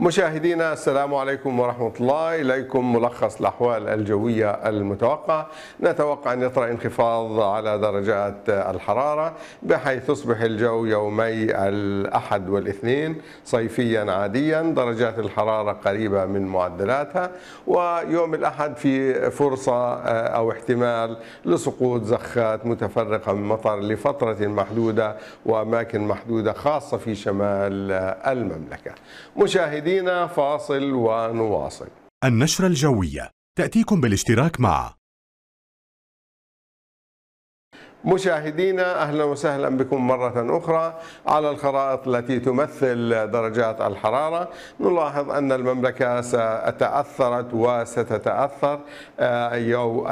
مشاهدينا السلام عليكم ورحمة الله إليكم ملخص الأحوال الجوية المتوقع نتوقع أن يطرأ انخفاض على درجات الحرارة بحيث تصبح الجو يومي الأحد والاثنين صيفيا عاديا درجات الحرارة قريبة من معدلاتها ويوم الأحد في فرصة آه، أو احتمال لسقوط زخات متفرقة من مطر لفترة محدودة وأماكن محدودة خاصة في شمال المملكة مشاهدينا مشاهدينا فاصل ونواصل النشرة الجوية تأتيكم بالاشتراك مع مشاهدينا اهلا وسهلا بكم مره اخرى على الخرائط التي تمثل درجات الحراره نلاحظ ان المملكه ستاثرت وستتاثر آه،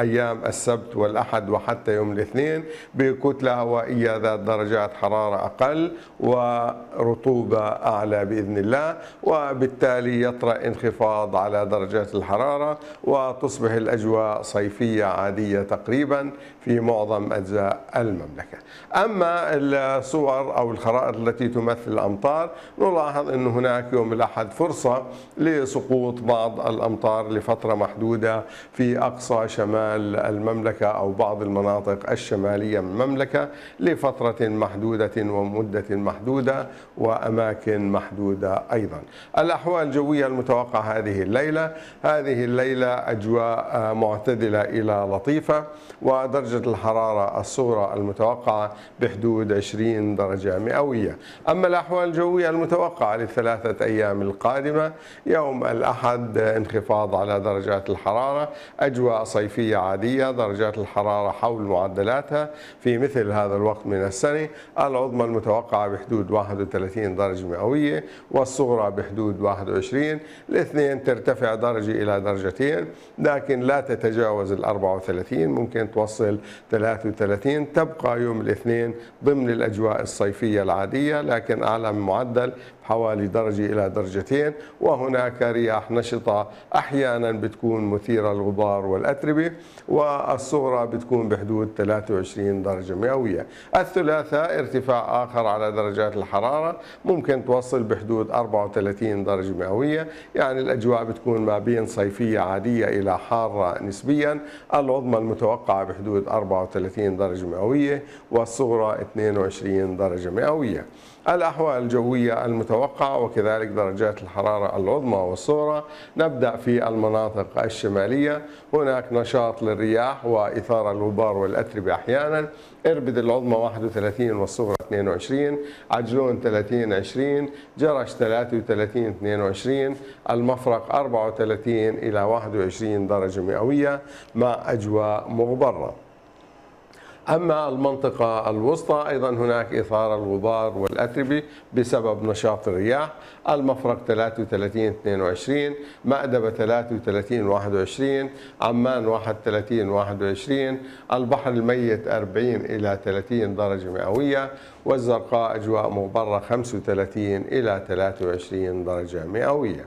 ايام السبت والاحد وحتى يوم الاثنين بكتله هوائيه ذات درجات حراره اقل ورطوبه اعلى باذن الله وبالتالي يطرا انخفاض على درجات الحراره وتصبح الاجواء صيفيه عاديه تقريبا في معظم اجزاء المملكة أما الصور أو الخرائط التي تمثل الأمطار نلاحظ أن هناك يوم الأحد فرصة لسقوط بعض الأمطار لفترة محدودة في أقصى شمال المملكة أو بعض المناطق الشمالية من المملكة لفترة محدودة ومدة محدودة وأماكن محدودة أيضا الأحوال الجوية المتوقعة هذه الليلة هذه الليلة أجواء معتدلة إلى لطيفة ودرجة الحرارة الصغرى الصغرى المتوقعة بحدود 20 درجة مئوية أما الأحوال الجوية المتوقعة للثلاثة أيام القادمة يوم الأحد انخفاض على درجات الحرارة أجواء صيفية عادية درجات الحرارة حول معدلاتها في مثل هذا الوقت من السنة العظمى المتوقعة بحدود 31 درجة مئوية والصغرى بحدود 21 الاثنين ترتفع درجة إلى درجتين لكن لا تتجاوز ال 34 ممكن توصل 33 تبقى يوم الاثنين ضمن الأجواء الصيفية العادية لكن أعلى من معدل حوالي درجة إلى درجتين وهناك رياح نشطة أحيانا بتكون مثيرة الغبار والأتربة والصغرى بتكون بحدود 23 درجة مئوية الثلاثاء ارتفاع آخر على درجات الحرارة ممكن توصل بحدود 34 درجة مئوية يعني الأجواء بتكون ما بين صيفية عادية إلى حارة نسبيا العظمى المتوقعة بحدود 34 درجة مئوية والصغرى 22 درجة مئوية الأحوال الجوية المتوقعة المتوقع وكذلك درجات الحرارة العظمى والصغرى نبدأ في المناطق الشمالية هناك نشاط للرياح وإثارة الغبار والأتربة أحيانا إربد العظمى 31 والصغرى 22 عجلون 30 20 جرش 33 22 المفرق 34 إلى 21 درجة مئوية مع أجواء مغبرة أما المنطقة الوسطى أيضا هناك إثارة الغبار والأتربة بسبب نشاط الرياح المفرق 33 22 مأدبة 33 21 عمان 31 21 البحر الميت 40 إلى 30 درجة مئوية والزرقاء أجواء مغبرة 35 إلى 23 درجة مئوية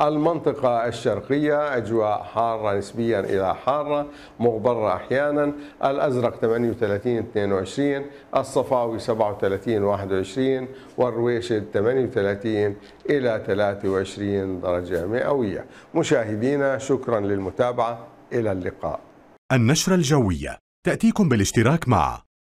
المنطقة الشرقية أجواء حارة نسبيا إلى حارة مغبرة أحيانا الأزرق 38 22 الصفاوي 37 21 والرويشد 38 إلى 23 درجة مئوية مشاهدينا شكرا للمتابعة إلى اللقاء النشرة الجوية تأتيكم بالاشتراك مع